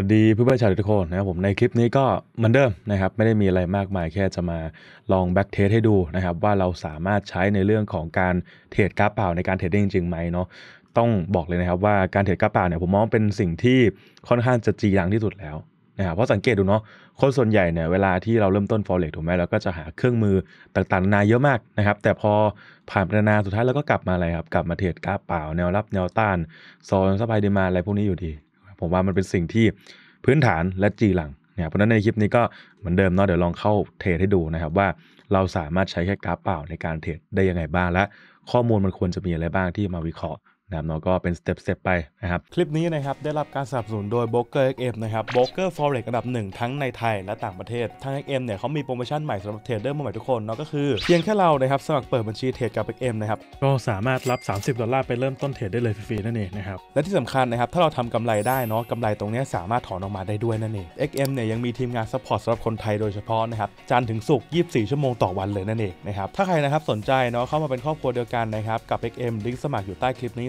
วัสดีเพื่อนนชาวทุกคนนะครับผมในคลิปนี้ก็เหมือนเดิมนะครับไม่ได้มีอะไรมากมายแค่จะมาลองแบ็กเทสให้ดูนะครับว่าเราสามารถใช้ในเรื่องของการเทรดกราฟเปล่าในการเทรดได้จริงไหมเนาะต้องบอกเลยนะครับ ว่าการเทรดกราฟเปล่าเนี่ยผมมองเป็นสิ่งที่ค่อนข้างจะจีรังที่สุดแล้วนะครับเพราะสังเกตดูเนาะคนส่วนใหญ่เนี่ยเวลาที่เราเริ่มต้นฟอเร็กถูกไหมเราก็จะหาเครื่องมือต่างๆ นานาเยอะมากนะครับแต่พอผ่านไปนานสุดท้ายเราก็กลับมาอะไรครับกลับมาเทรดกราฟเปล่าแนวรับแนวต้านโซนสัายดีมาอะไรพวกนี้อยู่ดีผมว่ามันเป็นสิ่งที่พื้นฐานและจีหลังเนี่ยเพราะนั้นในคลิปนี้ก็เหมือนเดิมเนาะเดี๋ยวลองเข้าเทรดให้ดูนะครับว่าเราสามารถใช้แค่กราฟเปล่าในการเทรดได้ยังไงบ้างและ ข้อมูลมันควรจะมีอะไรบ้างที่มาวิเคราะห์นะครับเราก็เป็นสเต็ปๆไปนะครับ คลิปนี้นะครับ ได้รับการสนับสนุนโดย b o k e r XM นะครับ b o k e r Forex อันดับหนึ่งทั้งในไทยและต่างประเทศทาง XM เนี่ยเขามีโปรโมชั่นใหม่สำหรับเทรดเดอร์มือใหม่ทุกคนเนาะก็คือเพียงแค่เรานะครับ สมัครเปิดบัญชีเทรดกับ XM นะครับ ก็สามารถรับ 30ดอลลาร์ไปเริ่มต้นเทรดได้เลยฟรีๆนั่นเองนะครับและที่สำคัญนะครับถ้าเราทำกำไรได้เนาะกำไรตรงนี้สามารถถอนออกมาได้ด้วยนั่นเอง XM เนี่ยยังมีทีมงานซัพพอร์ตสำหรับคนไทยโดยเฉพาะนะครับจันถึงสุก24 ชั่วโมงต่อวันเลยนั่นเองนะครับถ้าใครนะครับสนใจเนาะเข้ามาเป็นครอบครัวเดียวกันนะครับกับลิงก์สมัครอยู่ใต้คลิปนี้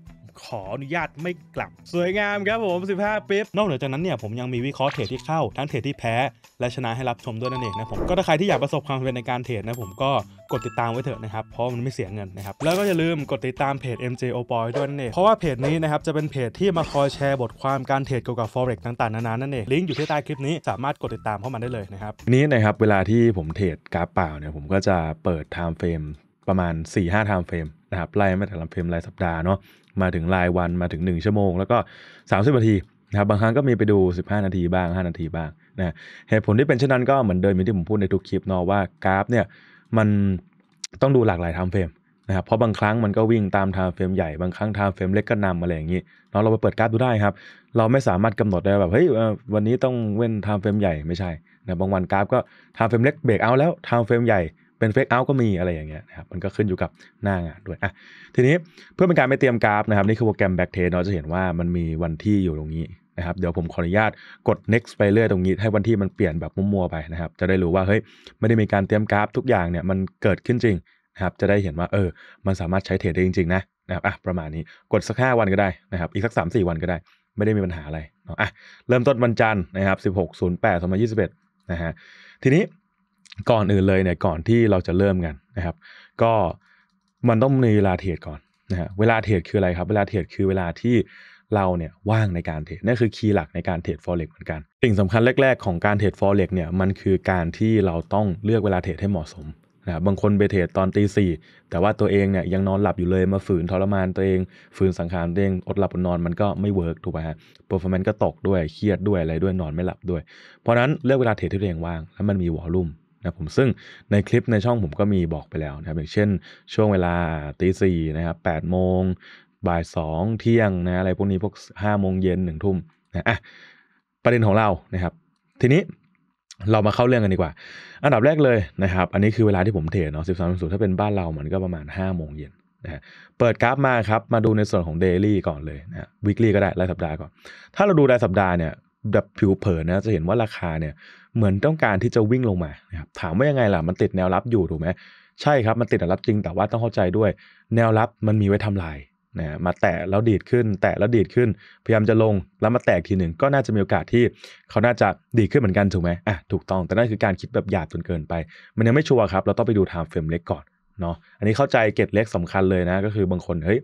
ขออนุญาตไม่กลับสวยงามครับผม 15ปิ๊บนอก เหนือจากนั้นเนี่ย ผมยังมีวิเคราะห์เทรดที่เข้า ทั้งเทรดที่แพ้ และชนะให้รับชมด้วยนั่นเองนะผม ก็ถ้าใครที่อยากประสบความสำเร็จในการเทรดนะผมก็กดติดตามไว้เถอะนะครับ เพราะมันไม่เสียเงินนะครับ แล้วก็อย่าลืมกดติดตามเพจ MJ o b o y ด้วยนั่นเองเพราะว่าเพจนี้นะครับจะเป็นเพจที่มาคอยแชร์บทความการเทรดเกี่ยวกับ forex ต่าง ๆ นานา นั่นเองลิงก์อยู่ที่ใต้คลิปนี้สามารถกดติดตามเข้ามาได้เลยนะครับนี้นะครับเวลาที่ผมเทรดกราฟเปล่าเนี่ย ผมก็จะเปิด time frame ประมาณ4-5 time frame นะครับไล่มาแต่ละเฟรมรายสัปดาห์เนาะมาถึงรายวันมาถึง 1 ชั่วโมงแล้วก็ 30 นาทีนะครับบางครั้งก็มีไปดู 15 นาทีบ้าง 5 นาทีบ้างนะเหตุผลที่เป็นเช่นนั้นก็เหมือนเดิมที่ผมพูดในทุกคลิปเนาะว่ากราฟเนี่ยมันต้องดูหลากหลายไทม์เฟรมนะครับเพราะบางครั้งมันก็วิ่งตามไทม์เฟรมใหญ่บางครั้งไทม์เฟรมเล็กก็นำอะไรอย่างนี้เนาะเราไปเปิดกราฟดูได้ครับเราไม่สามารถกำหนดได้แบบเฮ้ยวันนี้ต้องเว้นไทม์เฟรมใหญ่ไม่ใช่นะบางวันกราฟก็ไทม์เฟรมเล็กเบรกเอาแล้วไทม์เฟรมใหญ่เป็นเฟกเอาท์ก็มีอะไรอย่างเงี้ยนะครับมันก็ขึ้นอยู่กับหน้างานด้วยอ่ะทีนี้เพื่อเป็นการ ไม่เตรียมกราฟนะครับนี่คือโปรแกรมแบ็กเทสเราจะเห็นว่ามันมีวันที่อยู่ตรงนี้นะครับเดี๋ยวผมขออนุญาตกด next ไปเรื่อยตรงนี้ ให้วันที่มันเปลี่ยนแบบมั่วๆไปนะครับจะได้รู้ว่าเฮ้ยไม่ได้มีการเตรียมกราฟทุกอย่างเนี่ยมันเกิดขึ้นจริงนะครับจะได้เห็นว่าเออมันสามารถใช้เทรดได้จริงๆนะนะครับอ่ะประมาณนี้กดสักห้าวันก็ได้นะครับอีกสักสามสี่วันก็ได้ ไม่ได้มีปัญหาอะไรเนาะอ่ะเริ่มต้นวันจันทร์นะครับสิบหกศูนย์แปดสองพันยี่สิบเอ็ดนะฮะทีนี้ก่อนอื่นเลยเนี่ยก่อนที่เราจะเริ่มกันนะครับ ก็มันต้องมีเวลาเทรดก่อนนะฮะเวลาเทรดคืออะไรครับเวลาเทรดคือเวลาที่เราเนี่ยว่างในการเทรดนั่นคือคีย์หลักในการเทรดฟอเร็กเหมือนกันสิ่งสำคัญแรกๆของการเทรดฟอเร็กเนี่ยมันคือการที่เราต้องเลือกเวลาเทรดให้เหมาะสมนะบางคนไปเทรดตอนตีสี่แต่ว่าตัวเองเนี่ยยังนอนหลับอยู่เลยมาฝืนทรมานตัวเองฝืนสังขารตัวเองอดหลับอดนอนมันก็ไม่เวิร์กถูกไหมฮะเปอร์ฟอร์แมนซ์ก็ตกด้วยเครียดด้วยอะไรด้วยนอนไม่หลับด้วยเพราะนั้นเลือกเวลาเทรดที่ตัวเองว่างแล้วมันมีวอลลุ่มนะผมซึ่งในคลิปในช่องผมก็มีบอกไปแล้วนะครับอย่างเช่น ช่วงเวลาตีสี่นะครับแปดโมงบ่ายสองเที่ยงนะอะไร พวกนี้พวกห้าโมงเย็นหนึ่งทุ่มนะอ่ะประเด็นของเรานะครับ ทีนี้เรามาเข้าเรื่องกันดีกว่า อันดับแรกเลยนะครับ อันนี้คือเวลาที่ผมเทรดเนาะสิบสามสูน์ถ้าเป็นบ้านเรามันก็ประมาณห้าโมงเย็นนะเปิดกราฟมาครับ มาดูในส่วนของเดลี่ก่อนเลยนะวิกฤตก็ได้รายสัปดาห์ก่อนถ้าเราดูรายสัปดาห์เนี่ยแบบผิวเผินนะจะเห็นว่าราคาเนี่ย เหมือนต้องการที่จะวิ่งลงมานะครับถามว่ายังไงล่ะมันติดแนวรับอยู่ถูกไหม ใช่ครับมันติดแนวรับจริงแต่ว่าต้องเข้าใจด้วยแนวรับมันมีไว้ทำลายนะมาแตะแล้วดีดขึ้นแตะแล้วดีดขึ้นพยายามจะลงแล้วมาแตกทีหนึ่งก็น่าจะมีโอกาสที่เขาน่าจะดีดขึ้นเหมือนกันถูกไหมอ่ะถูกต้องแต่นั่นคือการคิดแบบหยาบจนเกินไปมันยังไม่ชัวร์ครับ เราต้องไปดูไทม์เฟรมเล็กก่อนเนาะอันนี้เข้าใจเกตเล็กสำคัญเลยนะก็คือบางคน เฮ้ย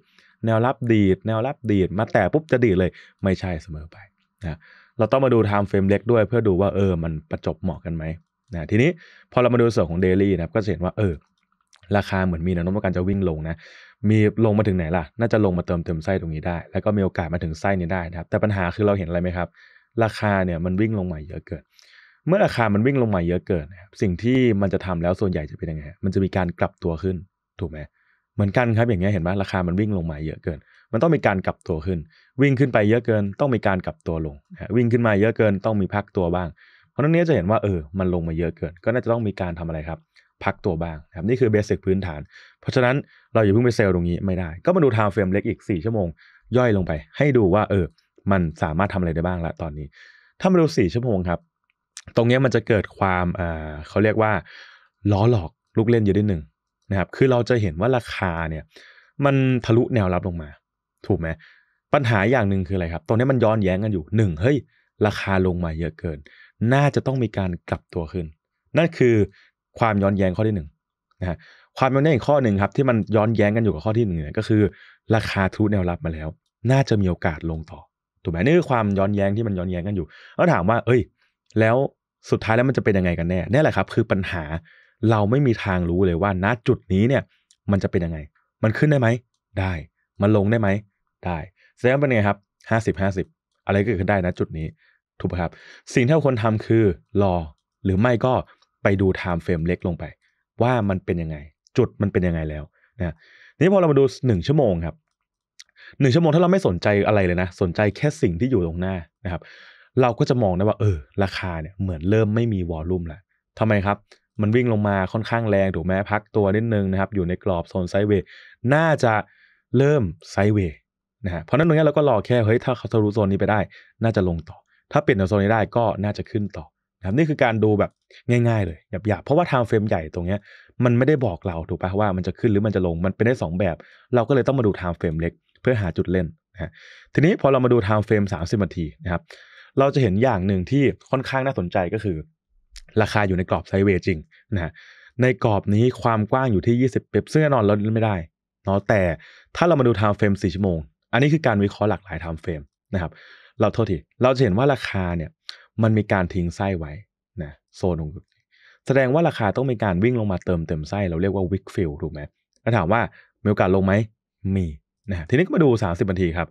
แนวรับดีดแนวรับดีดมาแตะปุ๊บจะดีดเลยไม่ใช่เสมอไปนะเราต้องมาดูไทม์เฟรมเล็กด้วยเพื่อดูว่าเออ มันประจบเหมาะกันไหมนะทีนี้พอเรามาดูส่วนของเดลี่นะครับก็เห็นว่าเออ ราคาเหมือนมีแนวโน้มการจะวิ่งลงนะ มีลงมาถึงไหนล่ะน่าจะลงมาเติมเติมไส้ตรงนี้ได้ แล้วก็มีโอกาสมาถึงไส้นี้ได้นะครับ แต่ปัญหาคือเราเห็นอะไรไหมครับ ราคาเนี่ยมันวิ่งลงมาเยอะเกินเมื่อราคา มันวิ่งลงมาเยอะเกินนะครับสิ่งที่มันจะทำแล้วส่วนใหญ่จะเป็นยังไง มันจะมีการกลับตัวขึ้นถูกไหมเหมือนกันครับอย่างเงี้ยเห็นไหมราคา มันวิ่งลงมาเยอะเกินมันต้องมีการกลับตัวขึ้น วิ่งขึ้นไปเยอะเกินต้องมีการกลับตัวลง วิ่งขึ้นมาเยอะเกินต้องมีพักตัวบ้าง เพราะนั้นนี้จะเห็นว่าเออ มันลงมาเยอะเกิน ก็น่าจะต้องมีการทำอะไรครับ พักตัวบ้างครับนี่คือเบสิกพื้นฐานเพราะฉะนั้นเราอย่าเพิ่งไปเซลล์ตรงนี้ไม่ได้ ก็มาดูไทม์เฟรมเล็กอีก 4 ชั่วโมง ย่อยลงไปให้ดูว่าเออ มันสามารถทำอะไรได้บ้างละตอนนี้ถ้ามาดู4ชั่วโมงครับ ตรงนี้มันจะเกิดความอ่าเขาเรียกว่าล้อหลอกลูกเล่นเยอะนิดหนึ่งนะครับ คือเราจะเห็นว่าราคาเนี่ย มันทะลุแนวรับลงมาถูกไหมปัญหาอย่างหนึ่งคืออะไรครับ ตรงนี้มันย้อนแย้งกันอยู่หนึ่งเฮ้ยราคาลงมาเยอะเกิน น่าจะต้องมีการกลับตัวขึ้น นั่นคือความย้อนแย้งข้อที่หนึ่งนะฮะความย้อนแย้งอีกข้อหนึ่งครับ ที่มันย้อนแย้งกันอยู่กับข้อที่หนึ่งเนี่ยก็คือ ราคาทุแนวรับมาแล้ว น่าจะมีโอกาสลงต่อถูกไหมนี่คือความย้อนแย้งที่มันย้อนแย้งกันอยู่แล้วถามว่า เอ้ย แล้วสุดท้ายแล้วมันจะเป็นยังไงกันแน่นี่แหละครับ คือปัญหาเราไม่มีทางรู้เลยว่า ณจุดนี้เนี่ยมันจะเป็นยังไง มันขึ้นได้ไหมได้มันลงได้ไหม ได้ แสดงว่าเป็นไงครับ ห้าสิบห้าสิบ อะไรก็เกิดได้นะจุดนี้ ถูกไหมครับ สิ่งที่คนททาคือรอ หรือไม่ก็ไปดูไทม์เฟรมเล็กลงไป ว่ามันเป็นยังไง จุดมันเป็นยังไงแล้วนะนี่พอเรามาดูหนึ่งชั่วโมงครับ หนึ่งชั่วโมงถ้าเราไม่สนใจอะไรเลยนะ สนใจแค่สิ่งที่อยู่ตรงหน้านะครับ เราก็จะมองได้ว่าเออราคาเนี่ยเหมือนเริ่มไม่มีวอลลุ่มแล้วทำไมครับ มันวิ่งลงมาค่อนข้างแรงถูกไหมพักตัวนิดนึงนะครับ อยู่ในกรอบโซนไซด์เวย์น่าจะเริ่มไซด์เวย์นะฮะเพราะนั้นตรงนี้เราก็รอแค่เฮ้ยถ้าเขาทะลุโซนนี้ไปได้ น่าจะลงต่อ ถ้าเปลี่ยนจนโซนนี้ได้ก็น่าจะขึ้นต่อนะครับนี่คือการดูแบบง่าย ๆ เลยหยาบๆเพราะว่าไทม์เฟรมใหญ่ตรงเนี้ย มันไม่ได้บอกเราถูกปะว่ามันจะขึ้นหรือมันจะลงมันเป็นได้2แบบเราก็เลยต้องมาดูไทม์เฟรมเล็ก เพื่อหาจุดเล่นนะทีนี้พอเรามาดูไทม์เฟรม30นาทีนะครับเราจะเห็นอย่างหนึ่งที่ค่อนข้างน่าสนใจก็คือราคาอยู่ในกรอบไซเวจริงนะฮะในกรอบนี้ความกว้างอยู่ที่20เปปซึ่งแน่นอนลนไม่ได้เนาะแต่ถ้าเรามาดูไทม์เฟรม4ชั่วโมง อันนี้คือการวิเคราะห์หลากหลายไทม์เฟรมนะครับ เราโทษที เราจะเห็นว่าราคาเนี่ย มันมีการทิ้งไส้ไว้นะ โซนของแสดงว่าราคาต้องมีการวิ่งลงมาเติมเต็มไส้ เราเรียกว่าวิกฟิลถูกไหมถ้าถามว่ามีโอกาสลงไหม มีนะทีนี้ก็มาดู 30นาทีครับ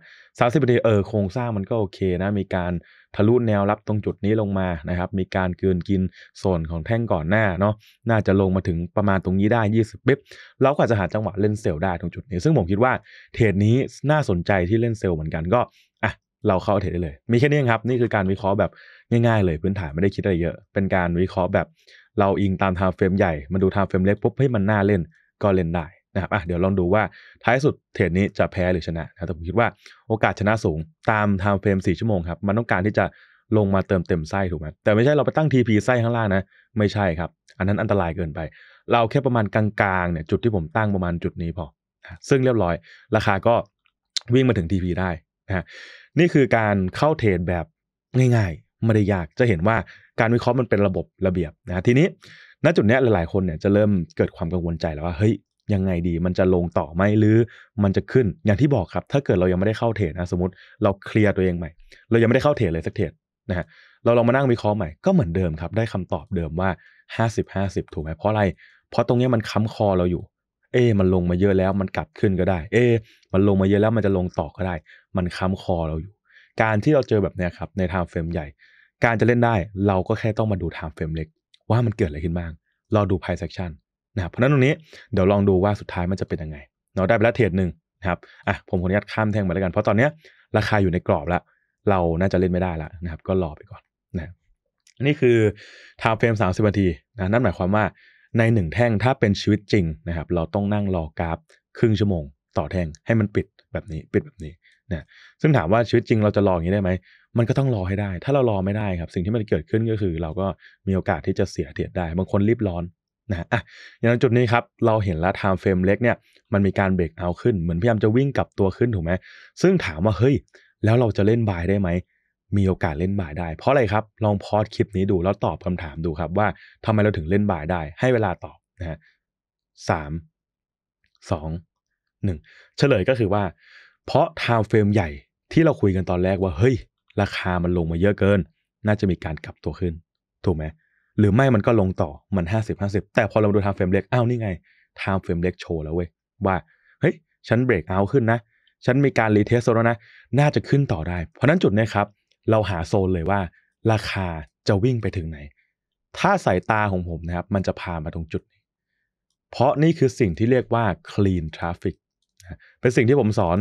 30นาทีเออโครงสร้างมันก็โอเคนะ มีการทะลุแนวรับตรงจุดนี้ลงมานะครับ มีการเกินกินโซนของแท่งก่อนหน้าเนาะ น่าจะลงมาถึงประมาณตรงนี้ได้20ปิ๊บเราก็จะหาจังหวะเล่นเซลได้ตรงจุด นี้ ซึ่งผมคิดว่าเทรดนี้น่าสนใจที่เล่นเซลเหมือนกันก็อ่ะเราเข้าเทรดได้เลย มีแค่นี้ครับ นี่คือการวิเคราะห์แบบง่ายๆเลยพื้นฐานไม่ได้คิดอะไรเยอะ เป็นการวิเคราะห์แบบ เราอิงตามทา์เฟรมใหญ่มาดูทา์เฟรมเล็กปุ๊บให้มันน่าเล่นก็เล่นได้นะครับอ่ะเดี๋ยวลองดูว่าท้ายสุดเทรดนี้จะแพ้หรือชนะนะ แต่ผมคิดว่าโอกาสชนะสูงตามไทม์เฟรม4ชั่วโมงครับ มันต้องการที่จะลงมาเติมเต็มไส้ถูกไหมแต่ไม่ใช่เราไปตั้ง TP ไส้ข้างล่างนะ ไม่ใช่ครับ อันนั้นอันตรายเกินไป เราแค่ประมาณกลางๆเนี่ยจุดที่ผมตั้งประมาณจุดนี้พอ ซึ่งเรียบร้อย ราคาก็วิ่งมาถึง TP ได้นะ นี่คือการเข้าเทรดแบบง่ายๆไม่ได้ยาก จะเห็นว่าการวิเคราะห์มันเป็นระบบระเบียบนะ ทีนี้ณจุดนี้หลาย ๆคนเนี่ยจะเริ่มเกิดความกังวลใจแล้วว่าเฮ้ยยังไงดีมันจะลงต่อไหมหรือมันจะขึ้นอย่างที่บอกครับถ้าเกิดเรายังไม่ได้เข้าเทรดนะสมมติเราเคลียร์ตัวเองใหม่ เรายังไม่ได้เข้าเทรดเลยสักเทรดนะฮะเราลองมานั่งวิเคราะห์ใหม่ก็เหมือนเดิมครับได้คำตอบเดิมว่า 50 50 ถูกไหมเพราะอะไร เพราะตรงนี้มันค้าคอเราอยู่เอ๊มันลงมาเยอะแล้วมันกลับขึ้นก็ได้เอ๊มันลงมาเยอะแล้วมันจะลงต่อก็ได้ มันค้าคอเราอยู่ การที่เราเจอแบบนี้ครับในทางเฟรมใหญ่ การจะเล่นได้เราก็แค่ต้องมาดูทางเฟรมเล็กว่ามันเกิดอะไรขึ้นบ้างเราดูไพ่เซกชันเนะครับเพราะนั้นตรงนี้เดี๋ยวลองดูว่าสุดท้ายมันจะเป็นยังไง เราได้ไปแล้วเทรดหนึ่งนะครับอ่ะผมขออนุญาตข้ามแท่งไปแล้วกัน เพราะตอนเนี้ยราคาอยู่ในกรอบแล้ว เราน่าจะเล่นไม่ได้แล้วนะครับก็รอไปก่อนนะนี่คือทาวเฟรมสามสิบนาทีนะนั่นหมายความว่าในหนึ่งแท่งถ้าเป็นชีวิตจริงนะครับ เราต้องนั่งรอกราฟครึ่งชั่วโมงต่อแท่งให้มันปิดแบบนี้ปิดแบบนี้นะซึ่งถามว่าชีวิตจริงเราจะรออย่างนี้ได้ไหมมันก็ต้องรอให้ได้ ถ้าเรารอไม่ได้ครับ สิ่งที่มันเกิดขึ้นก็คือ เราก็มีโอกาสที่จะเสียเทียดได้ บางคนรีบร้อนนะอ่ะอย่างจุดนี้ครับ เราเห็นแล้วไทม์เฟรมเล็กเนี่ยมันมีการเบรกเอาขึ้นเหมือนพยายามจะวิ่งกลับตัวขึ้นถูกไหม ซึ่งถามว่า เฮ้ย แล้วเราจะเล่นบายได้ไหม มีโอกาสเล่นบ่ายได้ เพราะอะไรครับ ลองพอดคลิปนี้ดูแล้วตอบคำถามดูครับว่าทำไมเราถึงเล่นบ่ายได้ให้เวลาตอบนะฮะสามสองหนึ่งเฉลยก็คือว่า เพราะไทม์เฟรมใหญ่ที่เราคุยกันตอนแรกว่าเฮ้ยราคามันลงมาเยอะเกิน น่าจะมีการกลับตัวขึ้น ถูกไหมหรือไม่มันก็ลงต่อมัน 50 50 แต่พอเราดูทม์เฟรมเล็กอ้าวนี่ไงไทม์เฟรมเล็กโชว์แล้วเว้ยว่า เฮ้ย ฉันเบรกเอาขึ้นนะ ฉันมีการรีเทสแล้วนะ น่าจะขึ้นต่อได้ เพราะนั้นจุดนี้ครับ เราหาโซนเลยว่าราคาจะวิ่งไปถึงไหน ถ้าสายตาของผมนะครับ มันจะพามาตรงจุดนี้ เพราะนี่คือสิ่งที่เรียกว่า clean traffic เป็นสิ่งที่ผมสอน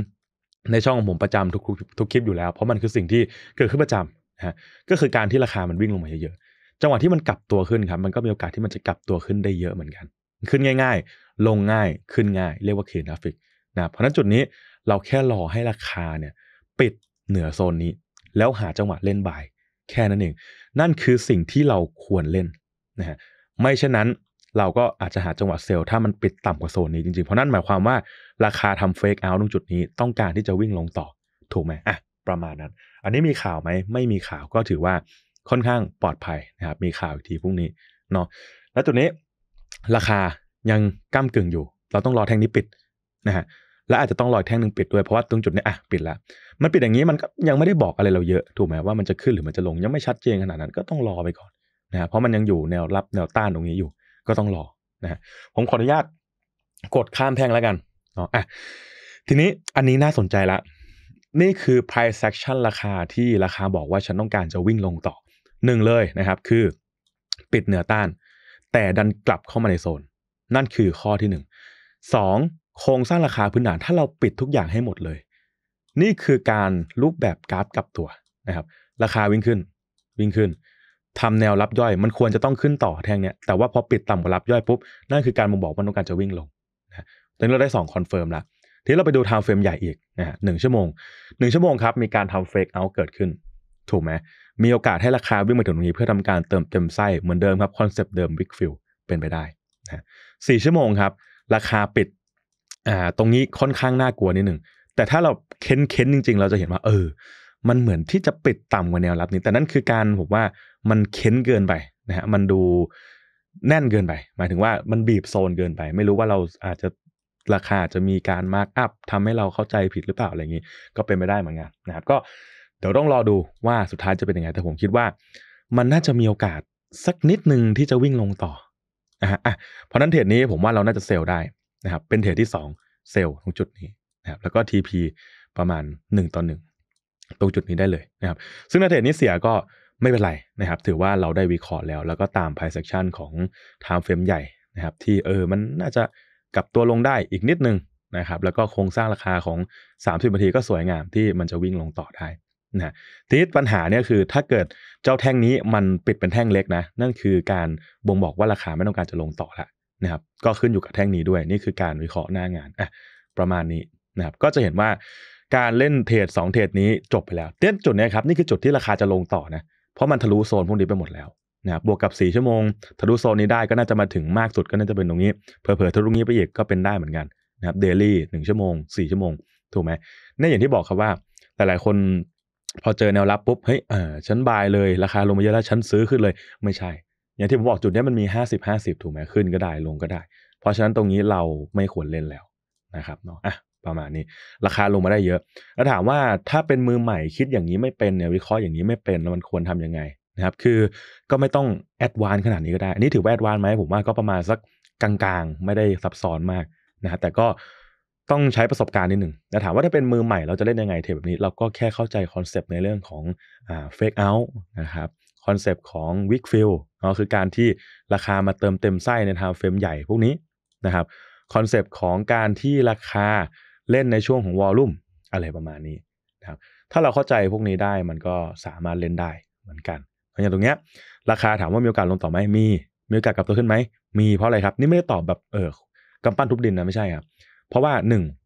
ในช่องของผมประจำทุกทุกคลิปอยู่แล้ว เพราะมันคือสิ่งที่เกิดขึ้นประจำนะก็คือการที่ราคามันวิ่งลงมาเยอะจังหวะที่มันกลับตัวขึ้นครับมันก็มีโอกาสที่มันจะกลับตัวขึ้นได้เยอะเหมือนกัน ขึ้นง่าย ๆ ลงง่ายขึ้นง่าย เรียกว่าเคนทราฟิกนะเพราะนั้นจุดนี้เราแค่รอให้ราคาเนี่ยปิดเหนือโซนนี้ แล้วหาจังหวะเล่นบ่ายแค่นั้นเองนั่นคือสิ่งที่เราควรเล่นนะฮะไม่เช่นนั้นเราก็อาจจะหาจังหวะเซลล์ถ้ามันปิดต่ำกว่าโซนนี้จริงๆ เพราะนั่นหมายความว่าราคาทำเฟกเอาท์ตรงจุดนี้ต้องการที่จะวิ่งลงต่อถูกไหมอ่ะประมาณนั้น อันนี้มีข่าวไหมไม่มีข่าวก็ถือว่าค่อนข้างปลอดภัยนะครับ มีข่าวอีกทีพรุ่งนี้เนาะ และตัวนี้ราคายังก้ามกึ่งอยู่ เราต้องรอแท่งนี้ปิดนะฮะ และอาจจะต้องรอแท่งหนึ่งปิดด้วย เพราะว่าตรงจุดนี้อ่ะ ปิดแล้ว มันปิดอย่างนี้มันก็ยังไม่ได้บอกอะไรเราเยอะ ถูกไหมว่ามันจะขึ้นหรือมันจะลงยังไม่ชัดเจนขนาดนั้นก็ต้องรอไปก่อนนะฮะเพราะมันยังอยู่แนวรับแนวต้านตรงนี้อยู่ ก็ต้องรอนะฮะผมขออนุญาตกดข้ามแท่งแล้วกันเนาะอะทีนี้อันนี้น่าสนใจละ นี่คือ price action ราคาที่ราคาบอกว่าฉันต้องการจะวิ่งลงต่อหนึ่งเลยนะครับคือปิดเหนือต้าน แต่ดันกลับเข้ามาในโซน นั่นคือข้อที่ 1 2. โครงสร้างราคาพื้นฐาน ถ้าเราปิดทุกอย่างให้หมดเลย นี่คือการรูปแบบกราฟกลับตัวนะครับ ราคาวิ่งขึ้นวิ่งขึ้น ทำแนวรับย่อย มันควรจะต้องขึ้นต่อแทงเนี่ยแต่ว่าพอปิดต่ำกว่ารับย่อยปุ๊บนั่นคือการม่งบอกว่าต้องการจะวิ่งลงนะตอนนี้เราได้2คอนเฟิร์มแล้วทีเราไปดูไทม์เฟรมใหญ่อีกนะฮะหนึ่งชั่วโมงหนึ่งชั่วโมงครับมีการทำเฟกเอาเกิดขึ้นถูกไหมมีโอกาสให้ราคาวิ่งมาถึงตรงนี้เพื่อทำการเติมเต็มไส้ เหมือนเดิมครับคอนเซปต์เดิมวิกฟิลเป็นไปได้นะสี่ชั่วโมงครับ ราคาปิดอ่าตรงนี้ค่อนข้างน่ากลัวนิดหนึ่ง แต่ถ้าเราเค้นเค้นจริงๆ เราจะเห็นว่าเออ มันเหมือนที่จะปิดต่ำกว่าแนวรับ นี้ แต่นั่นคือการผมว่ามันเค้นเกินไปนะฮะมันดูแน่นเกินไป หมายถึงว่ามันบีบโซนเกินไป ไม่รู้ว่าเราอาจจะราคาจะมีการมาร์กอัพทำให้เราเข้าใจผิดหรือเปล่าอะไรอย่างนี้ ก็เป็นไปได้เหมือนกันนะครับ ก็เดี๋ยวต้องรอดูว่าสุดท้ายจะเป็นยังไงแต่ผมคิดว่ามันน่าจะมีโอกาสสักนิดหนึ่งที่จะวิ่งลงต่อนะฮะเพราะนั้นเทรดนี้ผมว่าเราน่าจะเซลล์ได้นะครับเป็นเทรดที่2เซลล์ตรงจุดนี้นะครับแล้วก็ TP ประมาณ 1ต่อ1ตรงจุดนี้ได้เลยนะครับ ซึ่งในเทรดนี้เสียก็ไม่เป็นไรนะครับ ถือว่าเราได้วิเคราะห์แล้ว แล้วก็ตามไพ่เซ็กชั o ของไทม์เฟรมใหญ่นะครับที่เออมันน่าจะกลับตัวลงได้อีกนิดนึงนะครับ แล้วก็โครงสร้างราคาของ30นาทีก็สวยงามที่มันจะวิ่งลงต่อได้นะทีนี้ปัญหาเนี่ยคือถ้าเกิดเจ้าแท่งนี้มันปิดเป็นแท่งเล็กนะ นั่นคือการบ่งบอกว่าราคาไม่ต้องการจะลงต่อละนะครับก็ขึ้นอยู่กับแท่งนี้ด้วยนี่คือการวิเคราะห์หน้างานอ่ะประมาณนี้นะครับก็จะเห็นว่าการเล่นเทรดสองเทรดนี้จบไปแล้วเต้นจุดนี้ครับนี่คือจุดที่ราคาจะลงต่อนะ เพราะมันทะลุโซนพวกนี้ไปหมดแล้วนะครับบวกกับ4ชั่วโมงทะลุโซนนี้ได้ก็น่าจะมาถึงมากสุดก็น่าจะเป็นตรงนี้เผลอๆทะลุนี้ไปอีกก็เป็นได้เหมือนกันนะครับเดลี่หนึ่งชั่วโมง4ชั่วโมงถูกไหมนี่อย่างที่บอกครับว่าหลายๆคนพอเจอแนวรับปุ๊บเฮ้ยเออฉันบายเลย ราคาลงมาเยอะแล้วฉันซื้อขึ้นเลยไม่ใช่อย่างที่ผมบอกจุดนี้มันมี 50 50ถูกไหมขึ้นก็ได้ลงก็ได้ เพราะฉะนั้นตรงนี้เราไม่ควรเล่นแล้วนะครับเนาะอ่ะประมาณนี้ราคาลงมาได้เยอะ แล้วถามว่าถ้าเป็นมือใหม่คิดอย่างนี้ไม่เป็นเนี่ยวิเคราะห์อย่างนี้ไม่เป็นแล้วมันควรทํำยังไงนะครับ คือก็ไม่ต้องแอดวานขนาดนี้ก็ได้อันนี้ถือว่าแอดวานไหมผมว่าก็ประมาณสักกลางๆ ไม่ได้ซับซ้อนมากนะแต่ก็ต้องใช้ประสบการณ์นิดหนึ่งแต่ถามว่าถ้าเป็นมือใหม่เราจะเล่นยังไงเทปแบบนี้เราก็แค่เข้าใจคอนเซปต์ในเรื่องของอ่าเฟกเอาท์นะครับ คอนเซปต์ของวิกฟิลก็คือการที่ราคามาเติมเต็มไส้ในทางเฟรมใหญ่พวกนี้นะครับ คอนเซปต์ของการที่ราคาเล่นในช่วงของวอลลุ่มอะไรประมาณนี้นะครับ ถ้าเราเข้าใจพวกนี้ได้มันก็สามารถเล่นได้เหมือนกัน เพราะอย่างตรงเนี้ยราคาถามว่ามีโอกาสลงต่อไหมมีมีโอกาสกลับตัวขึ้นไหมมีเพราะอะไรครับนี่ไม่ได้ตอบแบบเออกำปั้นทุบดินนะไม่ใช่ครับเพราะว่า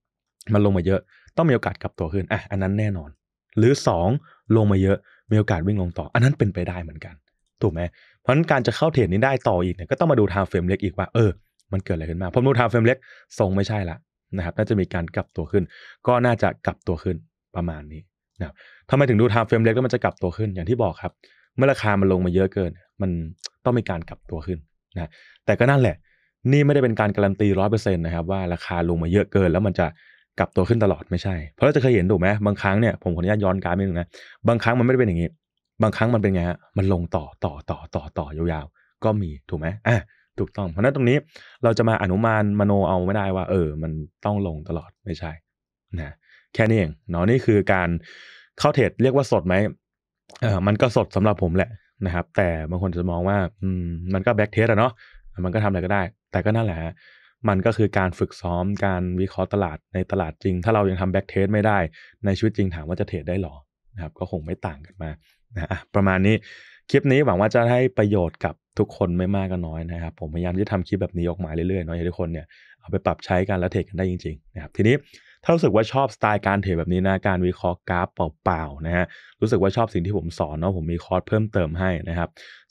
1. มันลงมาเยอะต้องมีโอกาสกลับตัวขึ้นอ่ะอันนั้นแน่นอน หรือ 2. ลงมาเยอะมีโอกาสวิ่งลงต่อ อันนั้นเป็นไปได้เหมือนกัน ถูกไหมเพราะนั้นการจะเข้าเทรดนี้ได้ต่ออีกเนี่ยก็ต้องมาดูทางเฟรมเล็กอีกว่าเออ มันเกิดอะไรขึ้นมาผมดูทางเฟรมเล็กส่งไม่ใช่ละนะครับน่าจะมีการกลับตัวขึ้น ก็น่าจะกลับตัวขึ้นประมาณนี้นะครับทำไมถึงดูทางเฟรมเล็กแล้วมันจะกลับตัวขึ้นอย่างที่บอกครับ เมื่อราคามันลงมาเยอะเกิน มันต้องมีการกลับตัวขึ้นนะแต่ก็นั่นแหละนี่ไม่ได้เป็นการการันตีร้อยเปอร์เซ็นต์นะครับ ว่าราคาลงมาเยอะเกิน แล้วมันจะกลับตัวขึ้นตลอดไม่ใช่เพราะเราจะเคยเห็นถูกไหมบางครั้งเนี่ยผมขออนุญาตย้อนการไปหนึงนะบางครั้งมันไม่ได้เป็นอย่างนี้บางครั้งมันเป็นไงฮะมันลงต่อต่อต่อต่อต่อยาวๆก็มีถูกไหมอ่ะถูกต้องเพราะนั้นตรงนี้เราจะมาอนุมานมโนเอาไม่ได้ว่าเออมันต้องลงตลอดไม่ใช่นะแค่นี้เองเนาะนี่คือการเข้าเทรดเรียกว่าสดไหมเออมันก็สดสำหรับผมแหละนะครับ แต่บางคนจะมองว่าอืมมันก็แบ็กเทสอะเนาะมันก็ทำอะไรก็ได้แต่ก็นั่นแหละมันก็คือการฝึกซ้อมการวิเคราะห์ตลาดในตลาดจริง ถ้าเรายังทำแบ็กเทสไม่ได้ ในชีวิตจริง ถามว่าจะเทรดได้หรอ นะครับ ก็คงไม่ต่างกันมา นะประมาณนี้ คลิปนี้หวังว่าจะให้ประโยชน์กับทุกคนไม่มากก็น้อยนะครับ ผมพยายามที่ทำคลิปแบบนี้ออกมาเรื่อยๆนนอะให้ทุกคนเนี่ย เอาไปปรับใช้กันและเทรดกันได้จริงๆ นะครับ ทีนี้ ถ้ารู้สึกว่าชอบสไตล์การเทรดแบบนี้นะ การวิเคราะห์กราฟเปล่าๆ นะฮะ รู้สึกว่าชอบสิ่งที่ผมสอนเนาะ ผมมีคอร์สเพิ่มเติมให้นะครับ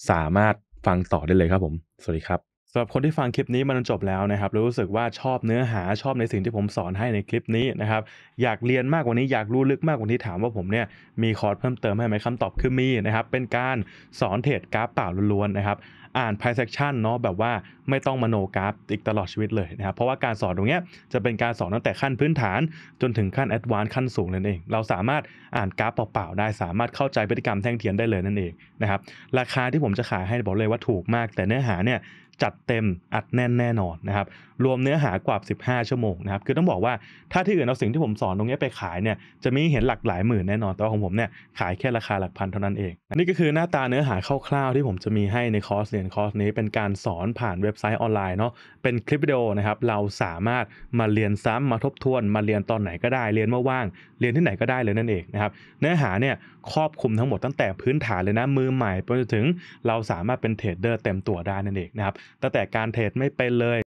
สามารถฟังต่อได้เลยครับผม สวัสดีครับสำหรับคนที่ฟังคลิปนี้มันจบแล้วนะครับรู้สึกว่าชอบเนื้อหาชอบในสิ่งที่ผมสอนให้ในคลิปนี้นะครับอยากเรียนมากกว่านี้อยากรู้ลึกมากกว่านี้ถามว่าผมเนี่ยมีคอร์สเพิ่มเติมให้ไหมคำตอบคือมีนะครับเป็นการสอนเทรดกราฟเปล่าล้วนๆนะครับอ่านไพเซ็กชันเนาะแบบว่าไม่ต้องมโนกราฟอีกตลอดชีวิตเลยนะครับเพราะว่าการสอนตรงเนี้ยจะเป็นการสอนตั้งแต่ขั้นพื้นฐานจนถึงขั้นแอดวานซ์ขั้นสูงนั่นเองเราสามารถอ่านกราฟเปล่าๆได้สามารถเข้าใจพฤติกรรมแท่งเทียนได้เลยนั่นเองนะครับราคาที่ผมจะขายให้บอกเลยว่าถูกมากแต่เนื้อหาเนี่ยจัดเต็มอัดแน่นแน่นอนนะครับรวมเนื้อหากว่า 15 ชั่วโมงนะครับคือต้องบอกว่าถ้าที่อื่นเอาสิ่งที่ผมสอนตรงนี้ไปขายเนี่ยจะมีเห็นหลักหลายหมื่นแน่นอนแต่ว่าของผมเนี่ยขายแค่ราคาหลักพันเท่านั้นเองนี่ก็คือหน้าตาเนื้อหาคร่าวๆที่ผมจะมีให้ในคอร์สเรียนคอร์สนี้ เป็นการสอนผ่านเว็บไซต์ออนไลน์เนาะเป็นคลิปวิดีโอนะครับเราสามารถมาเรียนซ้ำมาทบทวนมาเรียนตอนไหนก็ได้เรียนเมื่อว่าง เรียนที่ไหนก็ได้เลยนั่นเองนะครับเนื้อหาเนี่ยครอบคลุมทั้งหมดตั้งแต่พื้นฐานเลยนะมือใหม่ไปจนถึงเราสามารถเป็นเทรดเดอร์ เต็มตัวได้นั่นเองนะครับตั้งแต่การเทรดไม่เป็นเลย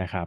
นะครับ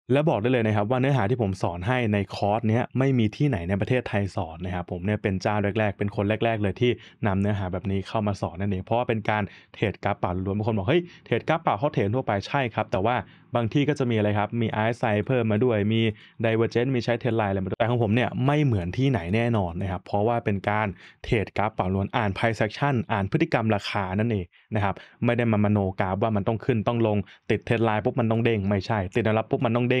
และบอกได้เลยนะครับว่าเนื้อหาที่ผมสอนให้ในคอร์สเนี้ยไม่มีที่ไหนในประเทศไทยสอนนะครับผมเนี่ยเป็นเจ้าแรก ๆ เป็นคนแรกๆเลยที่นำเนื้อหาแบบนี้เข้ามาสอนนั่นเองเพราะว่าเป็นการเทรดกราฟป่าล้วนบางคนบอกเฮ้ยเทรดกราฟป่าเขาเทรดทั่วไปใช่ครับแต่ว่าบางที่ก็จะมีอะไรครับมีไอซ์ไซเพิ่มมาด้วยมี d i v e เ g น n ์มีใช้เทรดไลน์อะไรมาด้วยแต่ของผมเนี่ยไม่เหมือนที่ไหนแน่นอนนะครับเพราะว่าเป็นการเทรดกราฟป่าล้วนอ่านไพ่เซ็กชันอ่านพฤติกรรมราคานั่นเองนะครับไม่ได้มามโนกราฟว่ามันต้องขึ้นต้องลงติดเทรดไลน์ปุ๊บมันต้องเด้งไม่ใช่ ติดแนวรับปุ๊บมันต้องเด้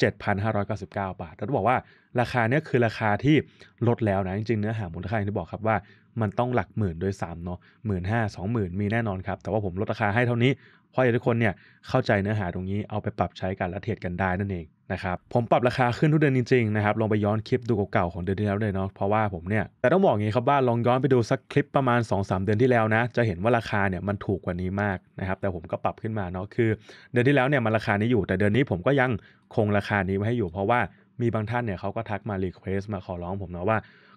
7,599 บาทเราต้องบอกว่าราคาเนี้ยคือราคาที่ลดแล้วนะ จริงๆเนื้อหามูลค่าอย่างที่บอกครับว่า มันต้องหลักหมื่นโดย3เนาะหมื่นห้าสองหมื่นมีแน่นอนครับ แต่ว่าผมลดราคาให้เท่านี้พราะอยากทุกคนเนี่ยเข้าใจเนื้อหาตรงนี้เอาไปปรับใช้กันและเทียดกันได้นั่นเองนะครับผมปรับราคาขึ้นทุกเดือนจริงๆนะครับลองไปย้อนคลิปดูเก่าๆของเดือนที่แล้วเลยเนาะเพราะว่าผมเนี่ยแต่ต้องบอกงี้ครับว่าลองย้อนไปดูสักคลิปประมาณ 2-3 เดือนที่แล้วนะจะเห็นว่าราคาเนี่ยมันถูกกว่านี้มากนะครับแต่ผมก็ปรับขึ้นมาเนาะคือ เดือนที่แล้วเนี่ยมันราคานี้อยู่แต่เดือนนี้ผมก็ยังคงราคานี้ไว้ให้อยู่ เพราะว่ามีบางท่านเนี่ยเขาก็ทักมารีเควสมาขอร้อง ผมเนาะว่า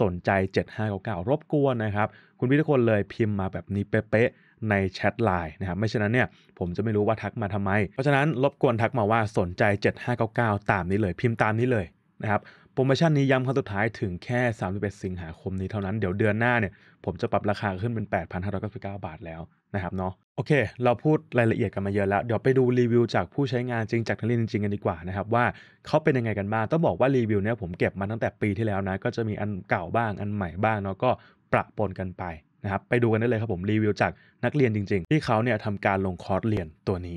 สนใจ 7599 รบกวนนะครับ คุณพี่ทุกคนเลยพิมพ์มาแบบนี้เป๊ะในแชทไลน์นะครับ ไม่เ่นนั้นเนี่ยผมจะไม่รู้ว่าทักมาทำไม เพราะฉะนั้น รบกวนทักมาว่าสนใจ 7599 ตามนี้เลยพิมพ์ตามนี้เลยนะครับโปรโมชั่นนี้ย้ำครั้งสุดท้ายถึงแค่ 31 สิงหาคมนี้เท่านั้นเดี๋ยวเดือนหน้าเนี่ยผมจะปรับราคาขึ้นเป็น 8,599บาทแล้วนะครับเนาะโอเค เราพูดรายละเอียดกันมาเยอะแล้ว เดี๋ยวไปดูรีวิวจากผู้ใช้งานจริง จากนักเรียนจริงกันดีกว่านะครับ ว่าเขาเป็นยังไงกันบ้างต้องบอกว่ารีวิวเนี่ยผมเก็บมาตั้งแต่ปีที่แล้วนะก็จะมีอันเก่าบ้าง อันใหม่บ้างเนาะก็ประปนกันไปนะครับไปดูกันได้เลยครับผมรีวิวจากนักเรียนจริง ๆ ที่เขาเนี่ยทำการลงคอร์สเรียนตัวนี้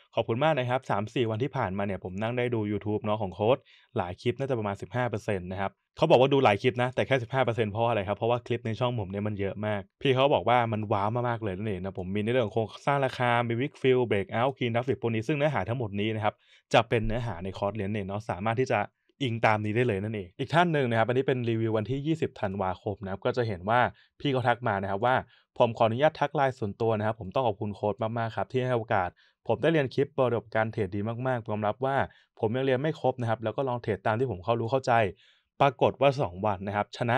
ขอบคุณมากนะครับ 3-4 วันที่ผ่านมาเนี่ยผมนั่งได้ดู YouTube เนาะของโค้ดหลายคลิปน่าจะประมาณ 15%นะครับเขาบอกว่าดูหลายคลิปนะแต่แค่ 15%เพราะอะไรครับ เพราะว่าคลิปในช่องผมเนี่ยมันเยอะมาก พี่เขาบอกว่ามันว้าวมากๆเลยนั่นเองนะผมมีในเรื่องของโครงสร้างราคามีวิกฟิลเบรกเอาท์คีนดัฟฟิกพวกนี้ซึ่งเนื้อหาทั้งหมดนี้นะครับจะเป็นเนื้อหาในคอร์สเรียนเนี่ยเนาะสามารถที่จะอิงตามนี้ได้เลยนั่นเองอีกท่านหนึ่งนะครับอันนี้เป็นรีวิววันที่ 20ธันวาคมนะครับก็จะเห็นว่าพี่เขาทักมานะครับว่าผมขออนุญาตทักไลน์ส่วนตัวนะครับ ผมต้องขอบคุณโค้ดมาก ๆ ครับที่ให้โอกาส ผมได้เรียนคลิปประสบการเทรดดีมากๆยอมรับว่า ผมยังเรียนไม่ครบนะครับ แล้วก็ลองเทรดตามที่ผมเข้ารู้เข้าใจ ปรากฏว่า 2 วันนะครับ ชนะ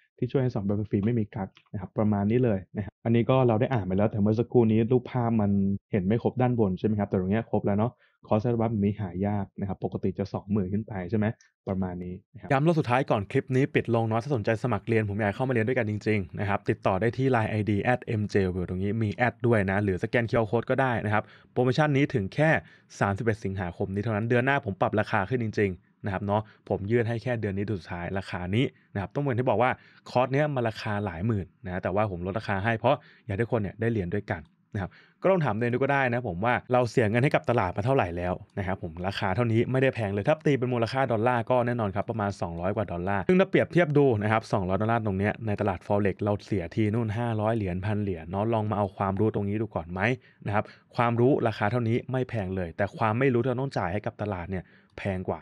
ที่ช่วยให้สองแบบฟรีไม่มีกักนะครับประมาณนี้เลยนะครับอันนี้ก็เราได้อ่านไปแล้วแต่เมื่อสักครู่นี้รูปภาพมันเห็นไม่ครบด้านบนใช่ไหมครับแต่ตรงนี้ครบแล้วเนาะคอร์สวัตแับนี้หายากนะครับปกติจะ2 0,000ขึ้นไปใช่ไหมประมาณนี้ย้ำรอบสุดท้ายก่อนคลิปนี้ปิดลงเนาะถ้าสนใจสมัครเรียน ผมอยากเข้ามาเรียนด้วยกันจริงๆนะครับติดต่อได้ที่ Line ID at mjw ตรงนี้มีแอดด้วยนะหรือสแกนเคอร์โค้ดก็ได้นะครับโปรโมชั่นนี้ถึงแค่31สิงหาคมนี้เท่านั้นเดือนหน้าผมปรับราคาขึ้นจริง ๆนะครับเนาะผมยื่นให้แค่เดือนนี้สุดท้ายราคานี้นะครับต้องเป็นที่บอกว่า คอร์สเนี้ยมันราคาหลายหมื่นนะแต่ว่าผมลดราคาให้เพราะอยากให้คนเนี่ยได้เรียนด้วยกันนะครับก็ลองถามเองดูก็ได้นะผมว่าเราเสียเงินให้กับตลาดมาเท่าไหร่แล้ว นะครับผมราคาเท่านี้ไม่ได้แพงเลยถ้าตีเป็นมูลค่าดอลลาร์ก็แน่นอนครับประมาณ 200กว่าดอลลาร์ซึ่งถ้าเปรียบเทียบดูนะครับ200ดอลลาร์ตรงเนี้ยในตลาด forex เราเสียทีนู่น 500เหรียญพันเหรียญเนาะลองมาเอาความรู้ตรงนี้ดูก่อนไหมนะครับความรู้ราคาเท่านี้ไม่แพงเลย แต่ความไม่รู้ที่เราต้องจ่ายให้กับตลาดเนี่ยแพงกว่า